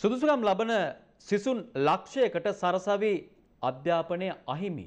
සුදුසුකම් ලබන සිසුන් ලක්ෂයකට සරසවි අධ්‍යාපනය අහිමි.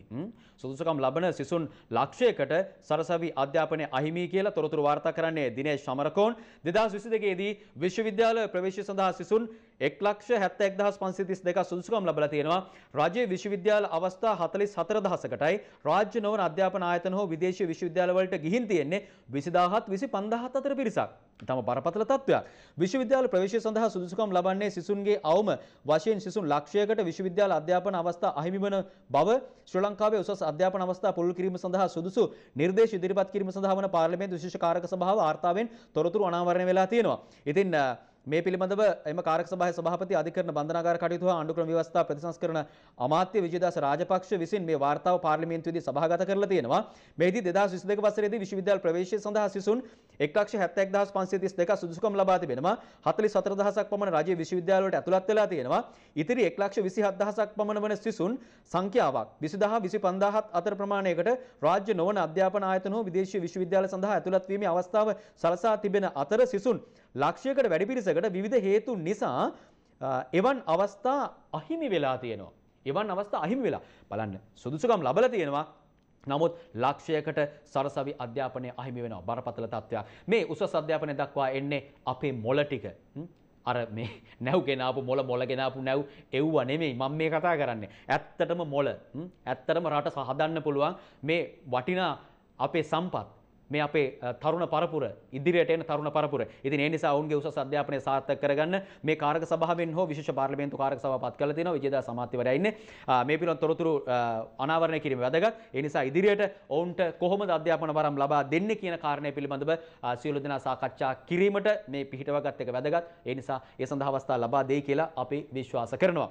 සුදුසුකම් ලබන සිසුන් ලක්ෂයකට සරසවි අධ්‍යාපනය අහිමි කියලා තොරතුරු වාර්තා කරන්නේ දිනේෂ් සමරකෝන් 2022 දී විශ්වවිද්‍යාල ප්‍රවේශය සඳහා සිසුන් එක් ලක්ෂ හැත්ත එක්දහස් පන්සිතිස් දෙක සුදුසුකම් ලබල තියෙනවා රජයේ විශ්වවිද්‍යාල අවස්ථා හතලිස් හතර දහසකටයි රාජ්‍ය නොවන අධ්‍යාපන ආයතන හෝ විදේශ විශ්වවිද්‍යාලවලට ගිහින් තියෙන්නේ විසිදාහත් විසි පන්දහත් අතර පිරිසක්. තම බරපතල තත්ත්වයක්. විශ්වවිද්‍යාල ප්‍රවේශය සඳහා සුදුසුකම් ලබන්නේ සිසුන්ගේ අවම වශයෙන් සිසුන් ලක්ෂයකට විශ්වවිද්‍යාල අධ්‍යාපන අවස්ථා අහිමි වන බව ශ්‍රී ලංකාවේ උසස් අධ්‍යාපන අවස්ථා පුළුල් කිරීම සඳහා සුදුසු නිර්දේශ ඉදිරිපත් කිරීම සඳහා වන පාර්ලිමේන්තු විශේෂ කාරක සභාව වාර්තාවෙන් තොරතුරු අනාවරණය වෙලා තියෙනවා. ඉතින් මේ පිළිබඳව එම කාරක සභාවේ සභාපති අධිකරණ බන්ධනාගාර කටයුතු හා අණ්ඩුක්‍රම ව්‍යවස්ථා ප්‍රතිසංස්කරණ අමාත්‍ය විජේදාස රාජපක්ෂ විසින් මේ වාර්තාව පාර්ලිමේන්තුවේදී සභාගත කරලා තියෙනවා. මේදී 2022 වසරේදී විශ්වවිද්‍යාල ප්‍රවේශය සඳහා සිසුන් 171532 සුදුසුකම් ලබා තිබෙනවා. 44000ක් පමණ රාජ්‍ය විශ්වවිද්‍යාලවලට ඇතුළත් වෙලා තියෙනවා. ඉතිරි 127000ක් පමණ වන සිසුන් සංඛ්‍යාවක් 20000 25000 අතර ප්‍රමාණයකට රාජ්‍ය නොවන අධ්‍යාපන ආයතන හෝ විදේශීය විශ්වවිද්‍යාල සඳහා ඇතුළත් වීමේ අවස්ථාව සලසා තිබෙන අතර සිසුන් ලක්ෂයකට වැඩි පිරිසකට ප්‍රදේශයකට විවිධ හේතු නිසා එවන් අවස්ථා අහිමි වෙලා තියෙනවා. එවන් අවස්ථා අහිමි වෙලා බලන්න සුදුසුකම් ලබලා තියෙනවා. නමුත් ලක්ෂයකට සරසවි අධ්‍යාපනය අහිමි වෙනවා බරපතල තත්ත්වයක්. මේ උසස් අධ්‍යාපනය දක්වා එන්නේ අපේ මොළ ටික. අර මේ නැව් ගෙනාපු මොළ මොළ ගෙනාපු නැව් එව්වා නෙමෙයි මම මේ කතා කරන්නේ. ඇත්තටම මොළ ඇත්තටම රට හදන්න පුළුවන් මේ වටිනා අපේ සම්පත් මේ අපේ තරුණ පරපුර ඉදිරියට එන තරුණ පරපුර. ඉතින් ඒ නිසා ඔවුන්ගේ උසස් අධ්‍යාපනය සාර්ථක කරගන්න මේ කාරක සභාවෙන් හෝ විශේෂ පාර්ලිමේන්තු කාරක සභාව පත් කරලා තියෙනවා. විජේදාස අමාත්‍යවරයා ඉන්නේ. මේ පිළිබඳ තොරතුරු අනාවරණය කිරීම වැදගත්. ඒ නිසා ඉදිරියට ඔවුන්ට කොහොමද අධ්‍යාපන වරම් ලබා දෙන්නේ කියන කාරණය පිළිබඳව සියලු දෙනා සාකච්ඡා කිරීමට මේ පිහිටවගත් එක වැදගත්. ඒ නිසා ඒ සඳහා අවස්ථා ලබා දෙයි කියලා අපි විශ්වාස කරනවා.